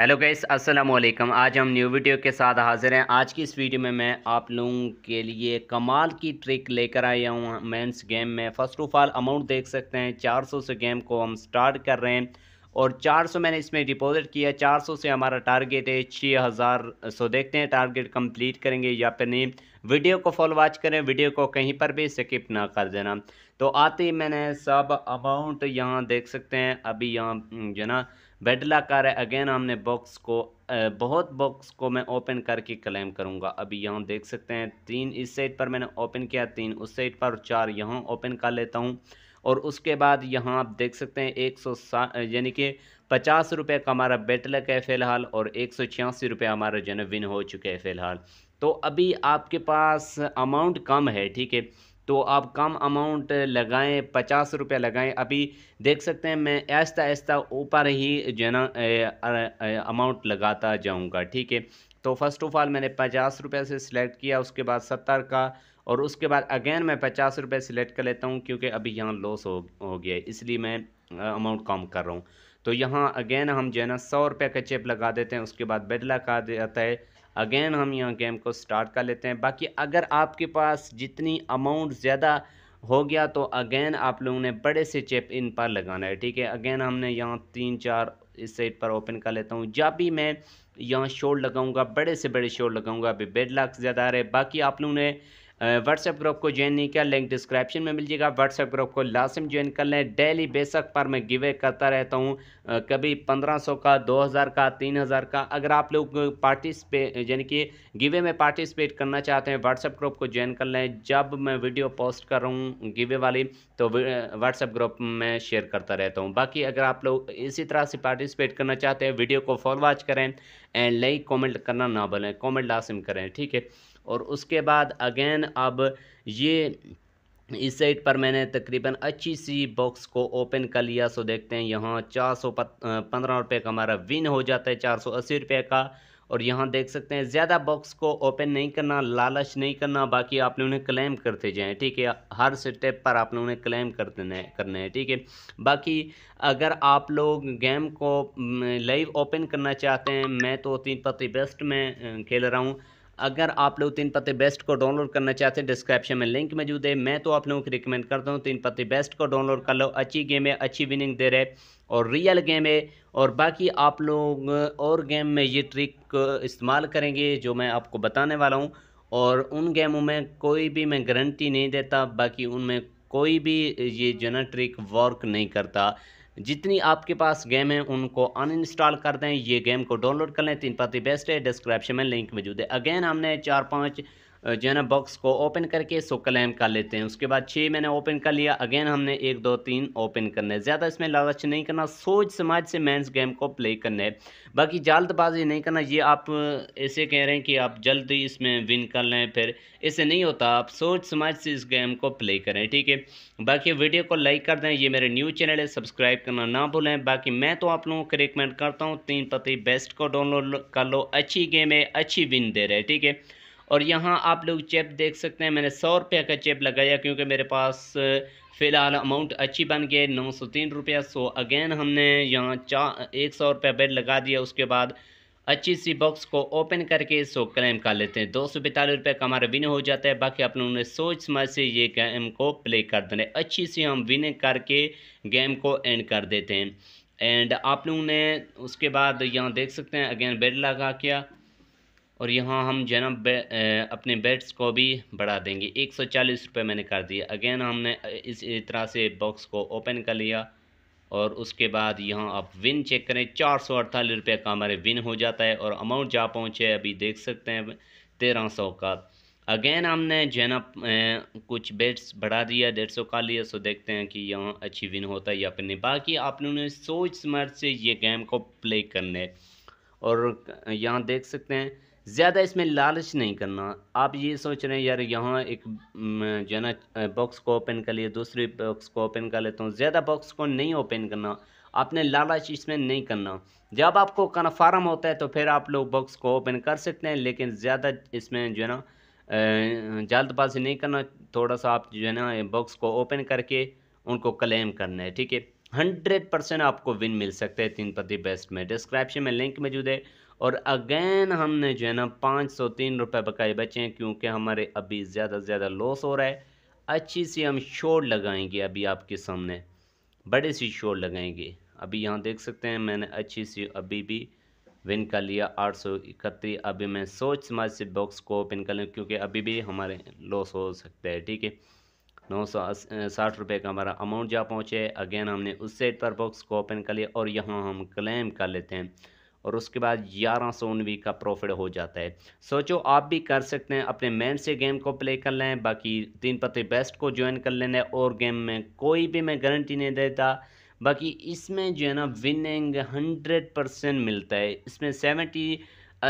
hello guys अस्सलाम वालेकुम आज हम न्यू वीडियो के साथ हाज़िर हैं आज की इस वीडियो में मैं आप लोगों के लिए कमाल की ट्रिक लेकर आया हूँ मेंस गेम में फ़र्स्ट ऑफ ऑल अमाउंट देख सकते हैं 400 से गेम को हम स्टार्ट कर रहे हैं और 400 मैंने इसमें डिपॉजिट किया 400 से हमारा टारगेट है छः हज़ार सो देखते हैं टारगेट कम्प्लीट करेंगे या फिर नहीं वीडियो को फॉलो वॉच करें वीडियो को कहीं पर भी स्किप ना कर देना तो आते ही मैंने सब अमाउंट यहाँ देख सकते हैं अभी यहाँ जो ना वेडला रहा है अगेन हमने बॉक्स को बहुत बॉक्स को मैं ओपन करके क्लेम करूंगा अभी यहाँ देख सकते हैं तीन इस साइड पर मैंने ओपन किया तीन उस साइड पर चार यहाँ ओपन कर लेता हूँ और उसके बाद यहाँ आप देख सकते हैं एक सौ यानी कि पचास रुपये का हमारा बेटलक है फ़िलहाल और एक सौ छियासी रुपये हमारा जो विन हो चुके हैं फ़िलहाल तो अभी आपके पास अमाउंट कम है ठीक है तो आप कम अमाउंट लगाएं पचास रुपये लगाएं अभी देख सकते हैं मैं ऐसा ऐसा ऊपर ही जो है ना अमाउंट लगाता जाऊंगा ठीक है तो फ़र्स्ट ऑफ़ ऑल मैंने पचास रुपये से सिलेक्ट किया उसके बाद सत्तर का और उसके बाद अगेन मैं पचास रुपये सिलेक्ट कर लेता हूँ क्योंकि अभी यहाँ लॉस हो हो गया इसलिए मैं अमाउंट कम कर रहा हूँ तो यहाँ अगेन हम जो है ना सौ रुपये का चेप लगा देते हैं उसके बाद बेड का देता है अगेन हम यहाँ गेम को स्टार्ट कर लेते हैं बाकी अगर आपके पास जितनी अमाउंट ज़्यादा हो गया तो अगेन आप लोगों ने बड़े से चेप इन पर लगाना है ठीक है अगेन हमने यहाँ तीन चार इस साइड पर ओपन कर लेता हूँ जब भी मैं यहाँ शोर लगाऊंगा बड़े से बड़े शोर लगाऊंगा अभी बेड लाख ज़्यादा आ रहे बाकी आप लोगों ने व्हाट्सएप ग्रुप को ज्वाइन नहीं किया लिंक डिस्क्रिप्शन में मिल जाएगा व्हाट्सएप ग्रुप को लाजम ज्वाइन कर लें डेली बेसक पर मैं गिवे करता रहता हूँ कभी पंद्रह सौ का दो हज़ार का तीन हज़ार का अगर आप लोग पार्टिसिपेट यानी कि गिवे में पार्टिसिपेट करना चाहते हैं व्हाट्सएप ग्रुप को ज्वाइन कर लें जब मैं वीडियो पोस्ट कर रहा हूँ गिवे वाली तो व्हाट्सएप ग्रुप में शेयर करता रहता हूँ बाकी अगर आप लोग इसी तरह से पार्टिसिपेट करना चाहते हैं वीडियो को फॉलो वॉच करें एंड लाइक कॉमेंट करना ना भूलें कॉमेंट लाजिम करें ठीक है और उसके बाद अगेन अब ये इस साइड पर मैंने तकरीबन अच्छी सी बॉक्स को ओपन कर लिया सो देखते हैं यहाँ चार सौ पंद्रह रुपये का हमारा विन हो जाता है चार सौ अस्सी रुपये का और यहाँ देख सकते हैं ज़्यादा बॉक्स को ओपन नहीं करना लालच नहीं करना बाकी आपने उन्हें क्लेम करते जाएं ठीक है हर स्टेप पर आपने उन्हें क्लेम कर देने करने हैं ठीक है बाकी अगर आप लोग गेम को लाइव ओपन करना चाहते हैं मैं तो तीन पति बेस्ट में खेल रहा हूँ अगर आप लोग तीन पत्ते बेस्ट को डाउनलोड करना चाहते हैं डिस्क्रिप्शन में लिंक मौजूद है मैं तो आप लोगों को रिकमेंड करता हूँ तीन पत्ते बेस्ट को डाउनलोड कर लो अच्छी गेम है अच्छी विनिंग दे रहे और रियल गेम है और बाकी आप लोग और गेम में ये ट्रिक इस्तेमाल करेंगे जो मैं आपको बताने वाला हूँ और उन गेमों में कोई भी मैं गारंटी नहीं देता बाकी उनमें कोई भी ये जो ट्रिक वर्क नहीं करता जितनी आपके पास गेम है उनको अनइंस्टॉल कर दें ये गेम को डाउनलोड कर लें तीन पति बेस्ट है डिस्क्रिप्शन में लिंक मौजूद है अगेन हमने चार पाँच जो है ना बॉक्स को ओपन करके इसको क्लेम कर लेते हैं उसके बाद छः मैंने ओपन कर लिया अगेन हमने एक दो तीन ओपन करना है ज़्यादा इसमें लालच नहीं करना सोच समाज से मैंस गेम को प्ले करना है बाकी जल्दबाजी नहीं करना ये आप ऐसे कह रहे हैं कि आप जल्दी इसमें विन कर लें फिर ऐसे नहीं होता आप सोच समाज से इस गेम को प्ले करें ठीक है बाकी वीडियो को लाइक कर दें ये मेरे न्यू चैनल है सब्सक्राइब करना ना भूलें बाकी मैं तो आप लोगों को रिकमेंड करता हूँ तीन पति बेस्ट को डाउनलोड कर लो अच्छी गेम है अच्छी विन दे रहे ठीक है और यहाँ आप लोग चेप देख सकते हैं मैंने सौ रुपये का चेप लगाया क्योंकि मेरे पास फ़िलहाल अमाउंट अच्छी बन गई नौ सौ तीन रुपया सो अगेन हमने यहाँ चा एक सौ रुपया बेड लगा दिया उसके बाद अच्छी सी बॉक्स को ओपन करके सो क्लेम कर लेते हैं दो सौ पैंतालीस रुपये का हमारा विन हो जाता है बाकी आप लोगों ने सोच समझ से ये गेम को प्ले कर देना अच्छी सी हम विन करके गेम को एंड कर देते हैं एंड आप लोगों ने उसके बाद यहाँ देख सकते हैं अगेन बेड लगा किया और यहाँ हम जो है ना अपने बेड्स को भी बढ़ा देंगे एक सौ चालीस रुपये मैंने कर दिया अगेन हमने इस तरह से बॉक्स को ओपन कर लिया और उसके बाद यहाँ आप विन चेक करें चार सौ अड़तालीस रुपये का हमारे विन हो जाता है और अमाउंट जहाँ पहुँचे अभी देख सकते हैं तेरह सौ का अगेन हमने जो है ना कुछ बेट्स बढ़ा दिया डेढ़ सौ का लिया सो देखते हैं कि यहाँ अच्छी विन होता है या फिर नहीं बाकी आप लोगों सोच समझ से ये गेम को प्ले करने और यहाँ देख सकते हैं ज़्यादा इसमें लालच नहीं करना आप ये सोच रहे हैं यार यहाँ एक जो है ना बॉक्स को ओपन कर लिए दूसरी बॉक्स को ओपन कर लेता हूँ ज़्यादा बॉक्स को नहीं ओपन करना आपने लालच इसमें नहीं करना जब आपको कन्फर्म होता है तो फिर आप लोग बॉक्स को ओपन कर सकते हैं लेकिन ज़्यादा इसमें जो है ना जल्दबाजी नहीं करना थोड़ा सा आप जो है ना बॉक्स को ओपन करके उनको क्लेम करना है ठीक है हंड्रेड परसेंट आपको विन मिल सकता है तीन पति बेस्ट में डिस्क्रिप्शन में लिंक मौजूद है और अगेन हमने जो है ना पाँच सौ तीन रुपये बकाए बचे हैं क्योंकि हमारे अभी ज़्यादा से ज़्यादा लॉस हो रहा है अच्छी सी हम शोर लगाएंगे अभी आपके सामने बड़े सी शोर लगाएंगे अभी यहाँ देख सकते हैं मैंने अच्छी सी अभी भी विन कर लिया आठ सौ इकहत्तर अभी मैं सोच समाज से बॉक्स को ओपन कर लूँ क्योंकि अभी भी हमारे लॉस हो सकता है ठीक है नौ सौ साठ रुपये का हमारा अमाउंट जहाँ पहुँचे अगेन हमने उस साइड पर बॉक्स को ओपन कर लिया और यहाँ हम क्लेम कर लेते हैं और उसके बाद ग्यारह सौ उनवी का प्रॉफिट हो जाता है सोचो आप भी कर सकते हैं अपने मेन से गेम को प्ले कर लें बाकी तीन पत्ते बेस्ट को ज्वाइन कर लेना और गेम में कोई भी मैं गारंटी नहीं देता बाकी इसमें जो है ना विनिंग हंड्रेड परसेंट मिलता है इसमें सेवेंटी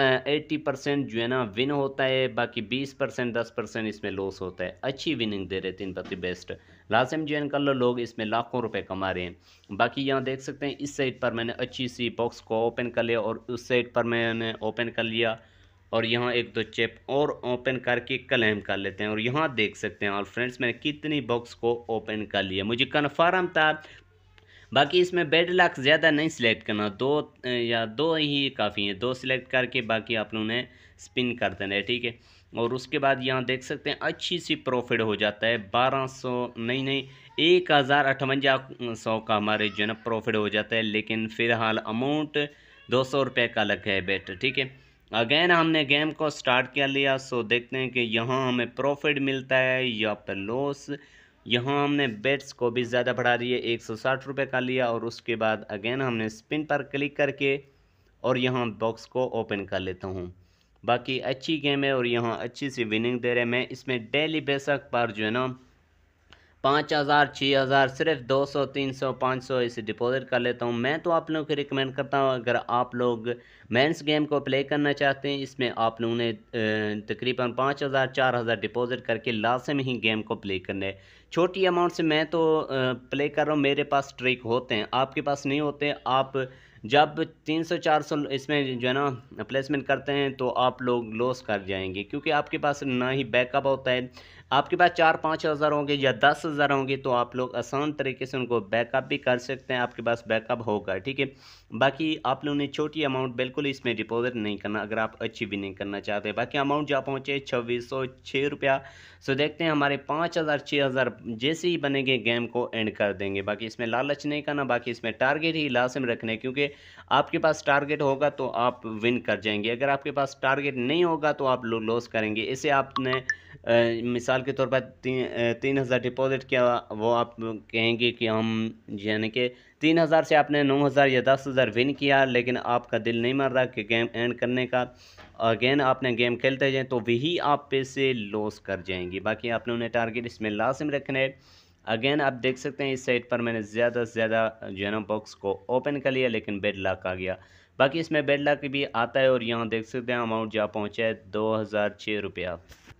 एट्टी परसेंट जो है ना विन होता है बाकी बीस परसेंट दस परसेंट इसमें लॉस होता है अच्छी विनिंग दे रहे तीन पति बेस्ट लाजम जो कर लो लोग इसमें लाखों रुपए कमा रहे हैं बाकी यहाँ देख सकते हैं इस साइड पर मैंने अच्छी सी बॉक्स को ओपन कर लिया और उस साइड पर मैंने ओपन कर लिया और यहाँ एक दो चेप और ओपन करके क्लेम कर लेते हैं और यहाँ देख सकते हैं और फ्रेंड्स मैंने कितनी बॉक्स को ओपन कर लिया मुझे कन्फर्म था बाकी इसमें बेड लाख ज़्यादा नहीं सिलेक्ट करना दो या दो ही काफ़ी हैं दो सिलेक्ट करके बाकी आप लोगों ने स्पिन कर देना है ठीक है और उसके बाद यहाँ देख सकते हैं अच्छी सी प्रॉफिट हो जाता है बारह सौ नहीं नहीं एक हज़ार अठवंजा सौ का हमारे जो है ना प्रॉफिट हो जाता है लेकिन फ़िलहाल अमाउंट दो सौ रुपये का लग है बेट ठीक है अगेन हमने गेम को स्टार्ट कर लिया सो देखते हैं कि यहाँ हमें प्रॉफिट मिलता है या फिर लॉस यहाँ हमने बेट्स को भी ज़्यादा बढ़ा दिए एक सौ साठ रुपये का लिया और उसके बाद अगेन हमने स्पिन पर क्लिक करके और यहाँ बॉक्स को ओपन कर लेता हूँ बाकी अच्छी गेम है और यहाँ अच्छी सी विनिंग दे रहे हैं मैं इसमें डेली बेसक पर जो है ना पाँच हज़ार छः हज़ार सिर्फ दो सौ तीन सौ पाँच सौ इसे डिपॉज़िट कर लेता हूँ मैं तो आप लोगों को रिकमेंड करता हूँ अगर आप लोग मेंस गेम को प्ले करना चाहते हैं इसमें आप लोगों ने तकरीबन पाँच हज़ार चार हज़ार डिपॉज़िट करके लाजम ही गेम को प्ले करना है छोटी अमाउंट से मैं तो प्ले कर रहा हूँ मेरे पास ट्रिक होते हैं आपके पास नहीं होते आप जब 300 400 इसमें जो है ना प्लेसमेंट करते हैं तो आप लोग लॉस कर जाएंगे क्योंकि आपके पास ना ही बैकअप होता है आपके पास चार पाँच हज़ार होंगे या दस हज़ार होंगे तो आप लोग आसान तरीके से उनको बैकअप भी कर सकते हैं आपके पास बैकअप होगा ठीक है बाकी आप लोगों ने छोटी अमाउंट बिल्कुल इसमें डिपॉजिट नहीं करना अगर आप अच्छी भी नहीं करना चाहते बाकी अमाउंट जहाँ पहुँचे छब्बीस सौ छः रुपया सो देखते हैं हमारे पाँच हज़ार छः हज़ार जैसे ही बनेंगे गेम को एंड कर देंगे बाकी इसमें लालच नहीं करना बाकी इसमें टारगेट ही लाजम रखने क्योंकि आपके पास टारगेट होगा तो आप विन कर जाएंगे अगर आपके पास टारगेट नहीं होगा तो आप लो लॉस करेंगे इसे आपने मिसाल के तौर पर तीन तीन हज़ार डिपॉज़िट किया वो आप कहेंगे कि हम यानी कि तीन हज़ार से आपने नौ हज़ार या दस हज़ार विन किया लेकिन आपका दिल नहीं मर रहा कि गेम एंड करने का अगेन आपने गेम खेलते जाएँ तो वही आप पे से लॉस कर जाएंगे बाकी आपने उन्हें टारगेट इसमें लाजम रखना है अगेन आप देख सकते हैं इस साइड पर मैंने ज़्यादा से ज़्यादा जो है ना बॉक्स को ओपन कर लिया लेकिन बेड लाक आ गया बाकी इसमें बेड लाक भी आता है और यहाँ देख सकते हैं अमाउंट जहाँ पहुँचा है दो हज़ार छः रुपया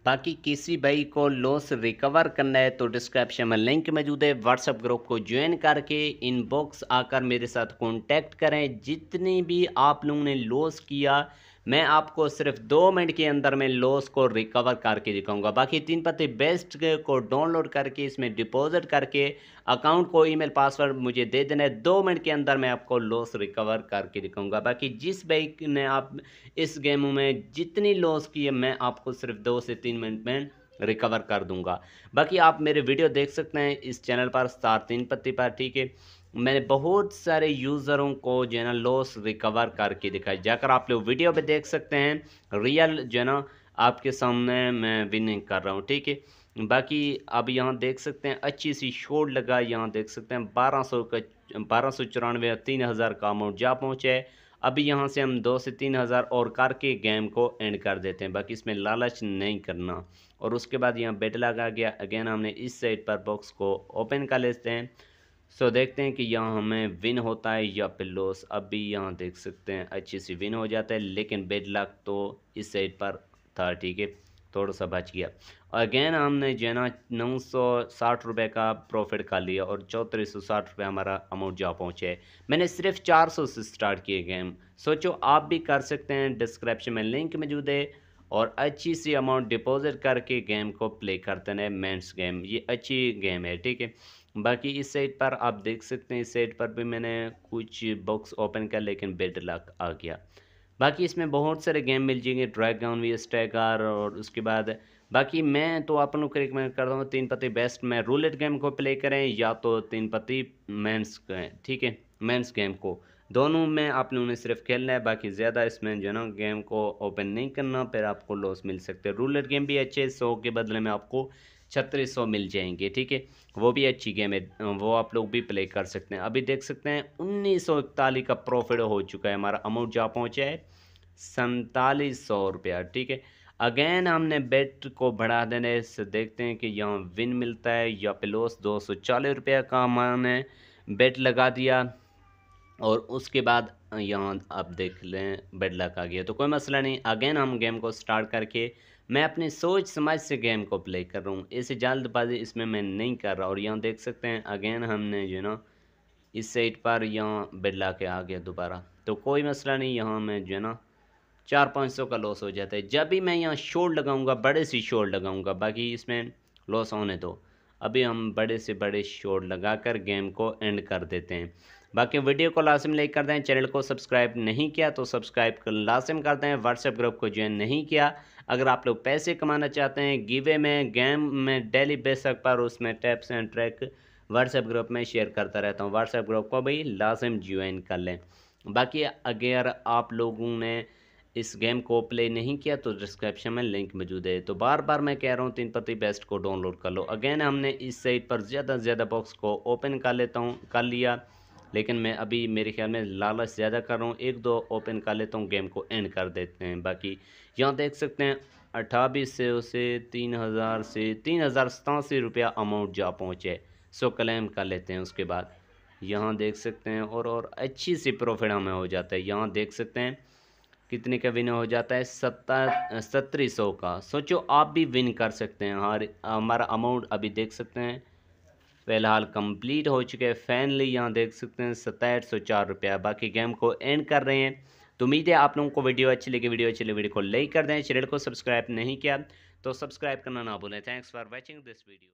बाकी किसी भाई को लॉस रिकवर करना है तो डिस्क्रिप्शन में लिंक मौजूद है व्हाट्सएप ग्रुप को ज्वाइन करके इनबॉक्स आकर मेरे साथ कॉन्टैक्ट करें जितनी भी आप लोगों ने लॉस किया मैं आपको सिर्फ दो मिनट के अंदर में लॉस को रिकवर करके दिखाऊंगा बाकी तीन पत्ते बेस्ट को डाउनलोड करके इसमें डिपॉजिट करके अकाउंट को ईमेल पासवर्ड मुझे दे देना है दो मिनट के अंदर मैं आपको लॉस रिकवर करके दिखाऊंगा बाकी जिस बैंक ने आप इस गेम में जितनी लॉस की है मैं आपको सिर्फ दो से तीन मिनट में रिकवर कर दूंगा बाकी आप मेरे वीडियो देख सकते हैं इस चैनल पर स्टार तीन पत्ती पर ठीक है मैंने बहुत सारे यूज़रों को जो है ना लॉस रिकवर करके दिखाई जाकर आप लोग वीडियो पे देख सकते हैं रियल जो है ना आपके सामने मैं विनिंग कर रहा हूँ ठीक है बाकी आप यहाँ देख सकते हैं अच्छी सी शोर लगा यहाँ देख सकते हैं बारह सौ का बारह सौ चौरानवे तीन हज़ार का अमाउंट जा पहुँचे अभी यहाँ से हम दो से तीन हज़ार और कार के गेम को एंड कर देते हैं बाकी इसमें लालच नहीं करना और उसके बाद यहाँ बेट लगा गया अगेन हमने इस साइड पर बॉक्स को ओपन कर लेते हैं सो देखते हैं कि यहाँ हमें विन होता है या फिर लॉस अभी यहाँ देख सकते हैं अच्छी सी विन हो जाता है लेकिन बेड लक तो इस साइड पर था ठीक है थोड़ा सा बच गया अगेन हमने जो है ना नौ सौ साठ रुपये का प्रॉफिट कर लिया और चौंतीस सौ साठ रुपये हमारा अमाउंट जा पहुँचे मैंने सिर्फ चार सौ से स्टार्ट किए गेम सोचो आप भी कर सकते हैं डिस्क्रिप्शन में लिंक मौजूद है और अच्छी सी अमाउंट डिपॉजिट करके गेम को प्ले करते हैं मेंस गेम ये अच्छी गेम है ठीक है बाकी इस साइड पर आप देख सकते हैं इस साइड पर भी मैंने कुछ बॉक्स ओपन किया लेकिन बेड लक आ गया बाकी इसमें बहुत सारे गेम मिल जाएंगे ड्रैगन वी स्टैगर और उसके बाद बाकी मैं तो आप लोग को रिकमेंड कर रहा हूँ तीन पति बेस्ट में रूलेट गेम को प्ले करें या तो तीन पति मेंस ठीक है मेंस गेम को दोनों में आप लोगों ने सिर्फ खेलना है बाकी ज़्यादा इसमें जो है ना गेम को ओपन नहीं करना फिर आपको लॉस मिल सकते हैं रूलेट गेम भी अच्छे सौ के बदले में आपको छत्तीस सौ मिल जाएंगे ठीक है वो भी अच्छी गेम है वो आप लोग भी प्ले कर सकते हैं अभी देख सकते हैं उन्नीस सौ इकतालीस का प्रॉफिट हो चुका है हमारा अमाउंट जहाँ पहुँचा है सैंतालीस सौ रुपया ठीक है अगेन हमने बेट को बढ़ा देने से देखते हैं कि यहाँ विन मिलता है या पे लॉस दो सौ चालीस रुपये का हमने बेट लगा दिया और उसके बाद यहाँ आप देख लें बेट लगा गया तो कोई मसला नहीं अगेन हम गेम को स्टार्ट करके मैं अपने सोच समझ से गेम को प्ले कर रहा हूँ ऐसे जल्दबाजी इसमें मैं नहीं कर रहा और यहाँ देख सकते हैं अगेन हमने यू नो इस सेट पर यहाँ बिरला के आ गया दोबारा तो कोई मसला नहीं यहाँ में जो है ना चार पाँच सौ का लॉस हो जाता है जब भी मैं यहाँ शोर लगाऊँगा बड़े से शोर लगाऊँगा बाकी इसमें लॉस होने दो अभी हम बड़े से बड़े शोर लगा कर गेम को एंड कर देते हैं बाकी वीडियो को लाजिम लाइक कर दें चैनल को सब्सक्राइब नहीं किया तो सब्सक्राइब कर लाजिम कर दें व्हाट्सएप ग्रुप को ज्वाइन नहीं किया अगर आप लोग पैसे कमाना चाहते हैं गिवे में गेम में डेली बेसक पर उसमें tips and track WhatsApp group में शेयर करता रहता हूँ व्हाट्सएप ग्रुप को भी लाजिम ज्वाइन कर लें बाकी अगर आप लोगों ने इस गेम को प्ले नहीं किया तो डिस्क्रिप्शन में लिंक मौजूद है तो बार बार मैं कह रहा हूँ तीन पति बेस्ट को डाउनलोड कर लो अगेन हमने इस साइट पर ज़्यादा से ज़्यादा बॉक्स को ओपन कर लेता हूँ कर लिया लेकिन मैं अभी मेरे ख्याल में लालच ज़्यादा कर रहा हूँ एक दो ओपन कर लेता हूँ गेम को एंड कर देते हैं बाकी यहाँ देख सकते हैं अट्ठाईस से उसे तीन हज़ार से तीन हज़ार सतासी रुपया अमाउंट जा पहुँचे सो क्लेम कर लेते हैं उसके बाद यहाँ देख सकते हैं और और अच्छी सी प्रॉफिट हमें हो जाता है यहाँ देख सकते हैं कितने का विन हो जाता है सत्तर सत्तरी सौ का सोचो आप भी विन कर सकते हैं हमारे हमारा अमाउंट अभी देख सकते हैं फ़िलहाल कंप्लीट हो चुके हैं फाइनली यहाँ देख सकते हैं सताहठ सौ चार रुपया बाकी गेम को एंड कर रहे हैं तो उम्मीद है आप लोगों को वीडियो अच्छी लगी वीडियो अच्छी लगी वीडियो को लाइक कर दें चैनल को सब्सक्राइब नहीं किया तो सब्सक्राइब करना ना भूलें thanks for watching this video